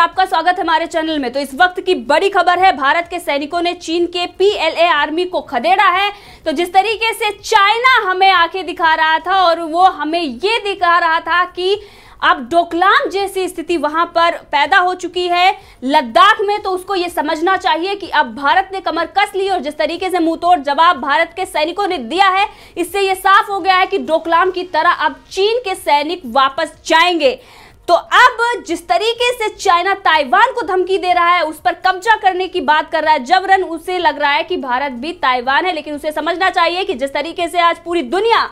आपका स्वागत है हमारे चैनल में तो इस वक्त की बड़ी खबर है भारत के सैनिकों ने चीन के पीएलए आर्मी को खदेड़ा है तो जिस तरीके से चाइना हमें आंखें दिखा रहा था और वो हमें ये दिखा रहा था कि अब डोकलाम जैसी स्थिति वहां पर पैदा हो चुकी है लद्दाख में तो उसको ये समझना चाहिए कि अब भारत ने कमर कस ली और जिस तरीके से मुंहतोड़ जवाब भारत के सैनिकों ने दिया है इससे ये साफ हो गया है कि डोकलाम की तरह अब चीन के सैनिक वापस जाएंगे तो अब जिस तरीके से चाइना ताइवान को धमकी दे रहा है उस पर कब्जा करने की बात कर रहा है जबरन उसे लग रहा है कि भारत भी ताइवान है लेकिन उसे समझना चाहिए कि जिस तरीके से आज पूरी दुनिया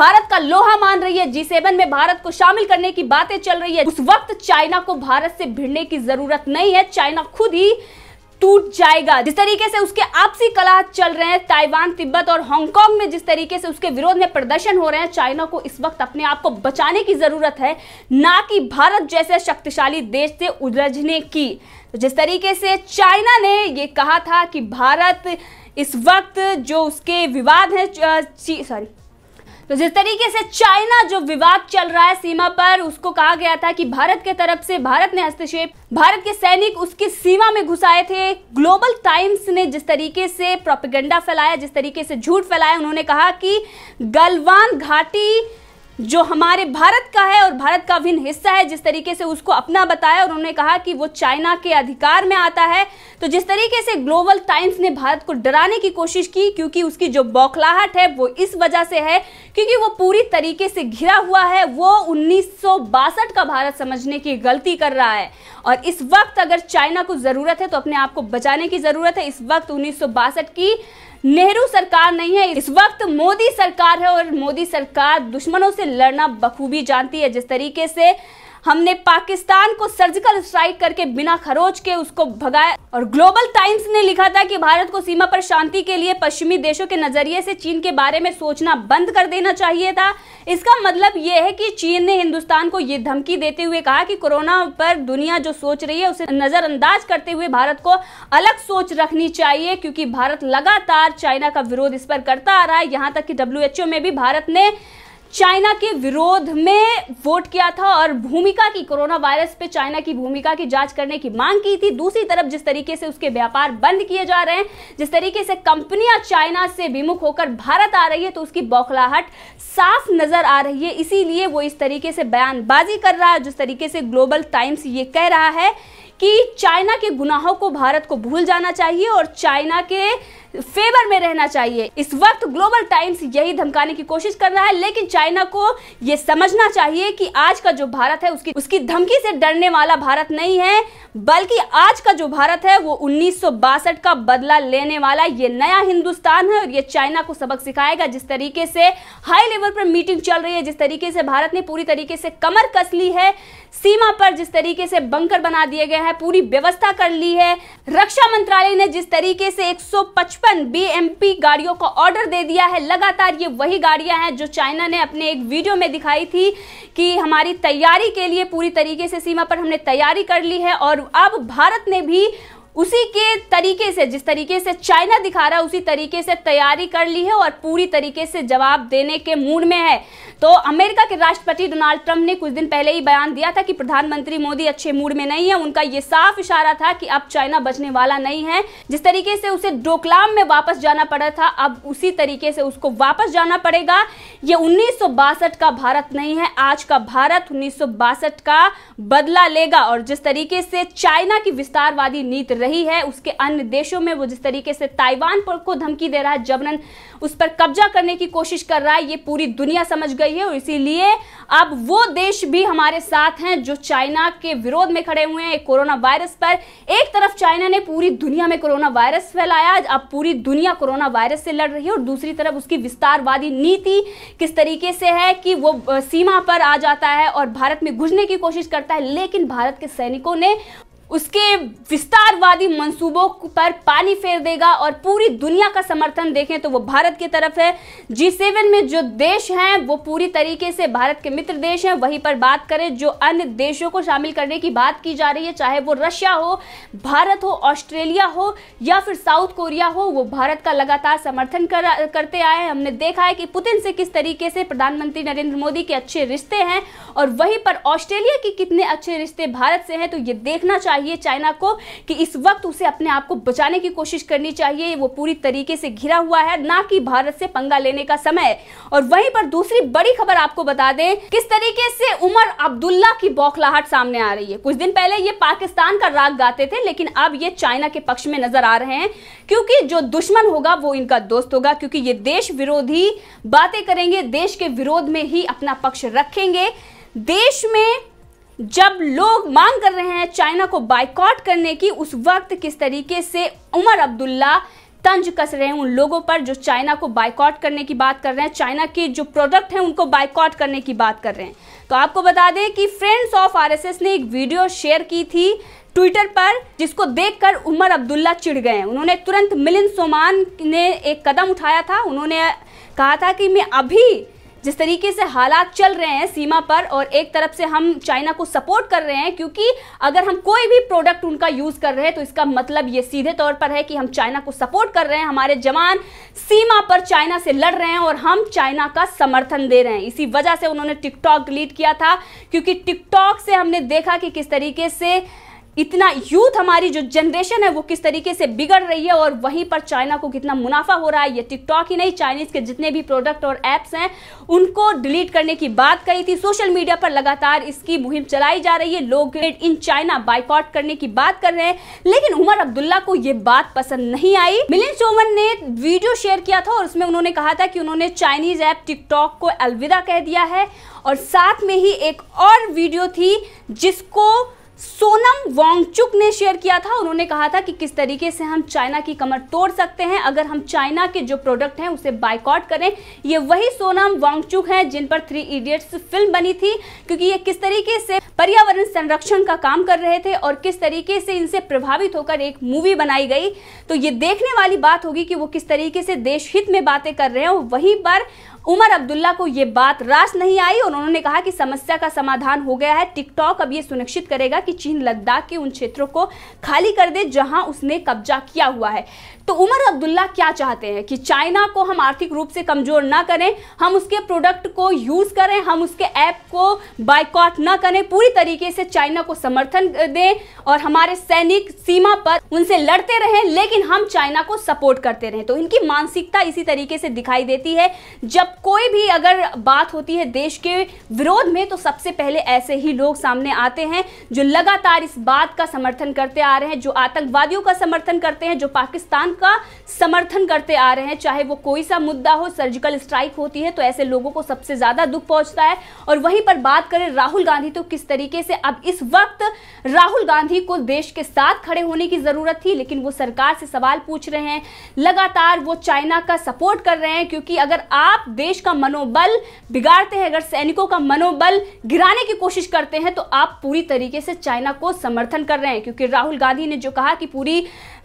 भारत का लोहा मान रही है जी सेवन में भारत को शामिल करने की बातें चल रही है उस वक्त चाइना को भारत से भिड़ने की जरूरत नहीं है चाइना खुद ही टूट जाएगा जिस तरीके से उसके आपसी कला चल रहे हैं ताइवान तिब्बत और हांगकांग में जिस तरीके से उसके विरोध में प्रदर्शन हो रहे हैं चाइना को इस वक्त अपने आप को बचाने की जरूरत है ना कि भारत जैसे शक्तिशाली देश से उलझने की तो जिस तरीके से चाइना ने ये कहा था कि भारत इस वक्त जो उसके विवाद है सॉरी तो जिस तरीके से चाइना जो विवाद चल रहा है सीमा पर उसको कहा गया था कि भारत के तरफ से भारत ने हस्तक्षेप भारत के सैनिक उसकी सीमा में घुस आए थे ग्लोबल टाइम्स ने जिस तरीके से प्रोपिगेंडा फैलाया जिस तरीके से झूठ फैलाया उन्होंने कहा कि गलवान घाटी जो हमारे भारत का है और भारत का भिन्न हिस्सा है जिस तरीके से उसको अपना बताया और उन्होंने कहा कि वो चाइना के अधिकार में आता है तो जिस तरीके से ग्लोबल टाइम्स ने भारत को डराने की कोशिश की क्योंकि उसकी जो बौखलाहट है वो इस वजह से है क्योंकि वो पूरी तरीके से घिरा हुआ है वो उन्नीस का भारत समझने की गलती कर रहा है और इस वक्त अगर चाइना को ज़रूरत है तो अपने आप को बचाने की ज़रूरत है इस वक्त उन्नीस की नेहरू सरकार नहीं है इस वक्त मोदी सरकार है और मोदी सरकार दुश्मनों से लड़ना बखूबी जानती है जिस तरीके से हमने पाकिस्तान को सर्जिकल स्ट्राइक करके बिना खरोच के उसको भगाया और ग्लोबल टाइम्स ने लिखा था कि भारत को सीमा पर शांति के लिए पश्चिमी देशों के नजरिए से चीन के बारे में सोचना बंद कर देना चाहिए था इसका मतलब यह है कि चीन ने हिंदुस्तान को यह धमकी देते हुए कहा कि कोरोना पर दुनिया जो सोच रही है उसे नजरअंदाज करते हुए भारत को अलग सोच रखनी चाहिए क्योंकि भारत लगातार चाइना का विरोध इस पर करता आ रहा है यहां तक कि डब्ल्यू में भी भारत ने चाइना के विरोध में वोट किया था और भूमिका की कोरोना वायरस पे चाइना की भूमिका की जांच करने की मांग की थी दूसरी तरफ जिस तरीके से उसके व्यापार बंद किए जा रहे हैं जिस तरीके से कंपनियां चाइना से विमुख होकर भारत आ रही है तो उसकी बौखलाहट साफ नजर आ रही है इसीलिए वो इस तरीके से बयानबाजी कर रहा है जिस तरीके से ग्लोबल टाइम्स ये कह रहा है कि चाइना के गुनाहों को भारत को भूल जाना चाहिए और चाइना के फेवर में रहना चाहिए इस वक्त ग्लोबल टाइम्स यही धमकाने की कोशिश कर रहा है लेकिन चाइना को यह समझना चाहिए कि आज का जो भारत है उसकी उसकी धमकी से डरने वाला भारत नहीं है बल्कि आज का जो भारत है वो उन्नीस का बदला लेने वाला ये नया हिंदुस्तान है और ये चाइना को सबक सिखाएगा जिस तरीके से हाई लेवल पर मीटिंग चल रही है जिस तरीके से भारत ने पूरी तरीके से कमर कस ली है सीमा पर जिस तरीके से बंकर बना दिए गए हैं पूरी व्यवस्था कर ली है रक्षा मंत्रालय ने जिस तरीके से 155 पचपन बीएमपी गाड़ियों का ऑर्डर दे दिया है लगातार ये वही गाड़ियां हैं जो चाइना ने अपने एक वीडियो में दिखाई थी कि हमारी तैयारी के लिए पूरी तरीके से सीमा पर हमने तैयारी कर ली है और अब भारत ने भी उसी के तरीके से जिस तरीके से चाइना दिखा रहा है उसी तरीके से तैयारी कर ली है और पूरी तरीके से जवाब देने के मूड में है तो अमेरिका के राष्ट्रपति डोनाल्ड ट्रंप ने कुछ दिन पहले ही बयान दिया था कि प्रधानमंत्री मोदी अच्छे मूड में नहीं है उनका यह साफ इशारा था कि अब चाइना बचने वाला नहीं है जिस तरीके से उसे डोकलाम में वापस जाना पड़ा था अब उसी तरीके से उसको वापस जाना पड़ेगा ये उन्नीस का भारत नहीं है आज का भारत उन्नीस का बदला लेगा और जिस तरीके से चाइना की विस्तारवादी नीति रही है उसके अन्य देशों में वो जिस तरीके से ताइवान पर को धमकी दे रहा है जबरन उस पर कब्जा करने की कोशिश कर रहा है ये पूरी दुनिया समझ गई है और इसीलिए अब वो देश भी हमारे साथ हैं जो चाइना के विरोध में खड़े हुए हैं कोरोना वायरस पर एक तरफ चाइना ने पूरी दुनिया में कोरोना वायरस फैलाया अब पूरी दुनिया कोरोना वायरस से लड़ रही है और दूसरी तरफ उसकी विस्तारवादी नीति किस तरीके से है कि वो सीमा पर आ जाता है और भारत में घुसने की कोशिश करता है लेकिन भारत के सैनिकों ने उसके विस्तारवादी मंसूबों पर पानी फेर देगा और पूरी दुनिया का समर्थन देखें तो वो भारत की तरफ है जी सेवन में जो देश हैं वो पूरी तरीके से भारत के मित्र देश हैं वहीं पर बात करें जो अन्य देशों को शामिल करने की बात की जा रही है चाहे वो रशिया हो भारत हो ऑस्ट्रेलिया हो या फिर साउथ कोरिया हो वो भारत का लगातार समर्थन कर, करते आए हैं हमने देखा है कि पुतिन से किस तरीके से प्रधानमंत्री नरेंद्र मोदी के अच्छे रिश्ते हैं और वहीं पर ऑस्ट्रेलिया के कितने अच्छे रिश्ते भारत से हैं तो ये देखना चाहिए चाहिए चाइना को कि इस वक्त उसे अपने आप को बचाने की कोशिश करनी चाहिए वो पूरी तरीके से घिरा हुआ है ना कि भारत से पंगा लेने का समय और वहीं पर दूसरी बड़ी खबर आपको बता दें किस तरीके से उमर अब्दुल्ला की बौखलाहट सामने आ रही है कुछ दिन पहले ये पाकिस्तान का राग गाते थे लेकिन अब ये चाइना के पक्ष में नजर आ रहे हैं क्योंकि जो दुश्मन होगा वो इनका दोस्त होगा क्योंकि ये देश विरोधी बातें करेंगे देश के विरोध में ही अपना पक्ष रखेंगे देश में जब लोग मांग कर रहे हैं चाइना को बाइकॉट करने की उस वक्त किस तरीके से उमर अब्दुल्ला तंज कस रहे हैं उन लोगों पर जो चाइना को बाइकॉट करने की बात कर रहे हैं चाइना के जो प्रोडक्ट हैं उनको बाइकॉट करने की बात कर रहे हैं तो आपको बता दें कि फ्रेंड्स ऑफ आरएसएस ने एक वीडियो शेयर की थी ट्विटर पर जिसको देखकर उमर अब्दुल्ला चिढ़ गए उन्होंने तुरंत मिलिंद सोमान ने एक कदम उठाया था उन्होंने कहा था कि मैं अभी जिस तरीके से हालात चल रहे हैं सीमा पर और एक तरफ से हम चाइना को सपोर्ट कर रहे हैं क्योंकि अगर हम कोई भी प्रोडक्ट उनका यूज़ कर रहे हैं तो इसका मतलब ये सीधे तौर पर है कि हम चाइना को सपोर्ट कर रहे हैं हमारे जवान सीमा पर चाइना से लड़ रहे हैं और हम चाइना का समर्थन दे रहे हैं इसी वजह से उन्होंने टिकटॉक डिलीट किया था क्योंकि टिकटॉक से हमने देखा कि किस तरीके से इतना यूथ हमारी जो जनरेशन है वो किस तरीके से बिगड़ रही है और वहीं पर चाइना को कितना मुनाफा हो रहा है ये टिकटॉक ही नहीं चाइनीज के जितने भी प्रोडक्ट और एप्स हैं उनको डिलीट करने की बात कही थी सोशल मीडिया पर लगातार इसकी मुहिम चलाई जा रही है लोग इन चाइना बाइकआउट करने की बात कर रहे हैं लेकिन उमर अब्दुल्ला को ये बात पसंद नहीं आई मिलिन चोमन ने वीडियो शेयर किया था और उसमें उन्होंने कहा था कि उन्होंने चाइनीज ऐप टिकटॉक को अलविदा कह दिया है और साथ में ही एक और वीडियो थी जिसको सोनम वांगचुक ने शेयर किया था उन्होंने कहा था कि किस तरीके से हम चाइना की कमर तोड़ सकते हैं अगर हम चाइना के जो प्रोडक्ट हैं उसे बाइकआउट करें ये वही सोनम वांगचुक हैं जिन पर थ्री इडियट्स फिल्म बनी थी क्योंकि ये किस तरीके से पर्यावरण संरक्षण का काम कर रहे थे और किस तरीके से इनसे प्रभावित होकर एक मूवी बनाई गई तो ये देखने वाली बात होगी कि वो किस तरीके से देश हित में बातें कर रहे हैं वहीं पर उमर अब्दुल्ला को ये बात रास नहीं आई और उन्होंने कहा कि समस्या का समाधान हो गया है टिकटॉक अब ये सुनिश्चित करेगा कि चीन लद्दाख के उन क्षेत्रों को खाली कर दे जहां उसने कब्जा किया हुआ है तो उमर अब्दुल्ला क्या चाहते हैं कि चाइना को हम आर्थिक रूप से कमजोर ना करें हम उसके प्रोडक्ट को यूज करें हम उसके ऐप को बाइकॉट ना करें पूरी तरीके से चाइना को समर्थन दें और हमारे सैनिक सीमा पर उनसे लड़ते रहें लेकिन हम चाइना को सपोर्ट करते रहें तो इनकी मानसिकता इसी तरीके से दिखाई देती है जब कोई भी अगर बात होती है देश के विरोध में तो सबसे पहले ऐसे ही लोग सामने आते हैं जो लगातार इस बात का समर्थन करते आ रहे हैं जो आतंकवादियों का समर्थन करते हैं जो पाकिस्तान का समर्थन करते आ रहे हैं चाहे वो कोई सा मुद्दा हो सर्जिकल स्ट्राइक होती है तो ऐसे लोगों को सबसे ज़्यादा दुख पहुंचता है और वहीं पर बात करें राहुल गांधी तो किस तरीके से अब इस वक्त राहुल गांधी को देश के साथ खड़े होने की ज़रूरत थी लेकिन वो सरकार से सवाल पूछ रहे हैं लगातार वो चाइना का सपोर्ट कर रहे हैं क्योंकि अगर आप देश का मनोबल बिगाड़ते हैं अगर सैनिकों का मनोबल गिराने की कोशिश करते हैं तो आप पूरी तरीके से चाइना को समर्थन कर रहे हैं क्योंकि राहुल गांधी ने जो कहा कि पूरी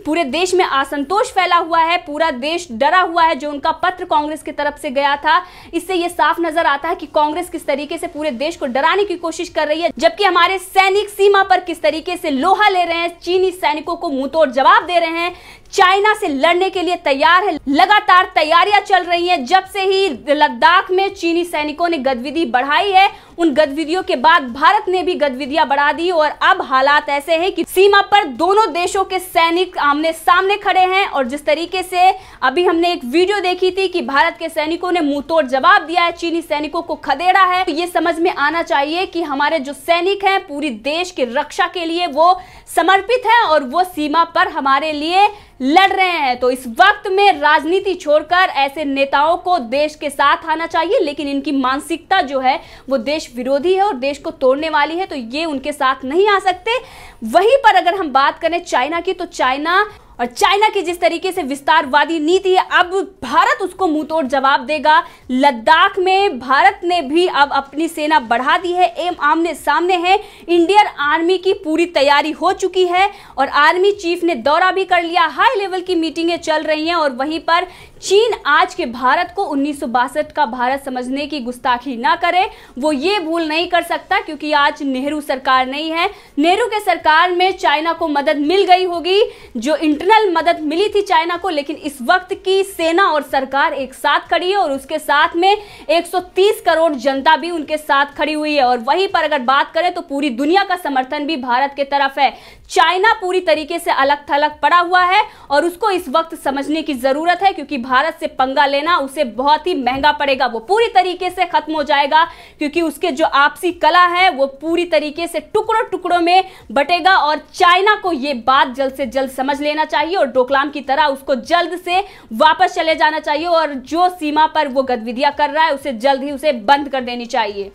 पूरे देश में असंतोष फैला हुआ है पूरा देश डरा हुआ है जो उनका पत्र कांग्रेस की तरफ से गया था इससे यह साफ नजर आता है कि कांग्रेस किस तरीके से पूरे देश को डराने की कोशिश कर रही है जबकि हमारे सैनिक सीमा पर किस तरीके से लोहा ले रहे हैं चीनी सैनिकों को मुंह तोड़ जवाब दे रहे हैं चाइना से लड़ने के लिए तैयार है लगातार तैयारियां चल रही हैं जब से ही लद्दाख में चीनी सैनिकों ने गतिविधि बढ़ाई है उन गतिविधियों के बाद भारत ने भी गतिविधियां बढ़ा दी और अब हालात ऐसे हैं कि सीमा पर दोनों देशों के सैनिक आमने सामने खड़े हैं और जिस तरीके से अभी हमने एक वीडियो देखी थी कि भारत के सैनिकों ने मुंह जवाब दिया है चीनी सैनिकों को खदेड़ा है तो ये समझ में आना चाहिए कि हमारे जो सैनिक है पूरी देश की रक्षा के लिए वो समर्पित है और वो सीमा पर हमारे लिए लड़ रहे हैं तो इस वक्त में राजनीति छोड़कर ऐसे नेताओं को देश के साथ आना चाहिए लेकिन इनकी मानसिकता जो है वो देश विरोधी है और देश को तोड़ने वाली है तो ये उनके साथ नहीं आ सकते वहीं पर अगर हम बात करें चाइना की तो चाइना और चाइना की जिस तरीके से विस्तारवादी नीति है अब भारत उसको मुंहतोड़ जवाब देगा लद्दाख में भारत ने भी अब अपनी सेना बढ़ा दी है एम आमने सामने है इंडियन आर्मी की पूरी तैयारी हो चुकी है और आर्मी चीफ ने दौरा भी कर लिया हाई लेवल की मीटिंगें चल रही हैं और वहीं पर चीन आज के भारत को उन्नीस का भारत समझने की गुस्ताखी ना करे वो ये भूल नहीं कर सकता क्योंकि आज नेहरू सरकार नहीं है नेहरू के सरकार में चाइना को मदद मिल गई होगी जो इंटर मिनरल मदद मिली थी चाइना को लेकिन इस वक्त की सेना और सरकार एक साथ खड़ी है और उसके साथ में 130 करोड़ जनता भी उनके साथ खड़ी हुई है और वहीं पर अगर बात करें तो पूरी दुनिया का समर्थन भी भारत के तरफ है चाइना पूरी तरीके से अलग थलग पड़ा हुआ है और उसको इस वक्त समझने की ज़रूरत है क्योंकि भारत से पंगा लेना उसे बहुत ही महंगा पड़ेगा वो पूरी तरीके से ख़त्म हो जाएगा क्योंकि उसके जो आपसी कला है वो पूरी तरीके से टुकड़ों टुकड़ों में बटेगा और चाइना को ये बात जल्द से जल्द समझ लेना चाहिए और डोकलाम की तरह उसको जल्द से वापस चले जाना चाहिए और जो सीमा पर वो गतिविधियां कर रहा है उसे जल्द ही उसे बंद कर देनी चाहिए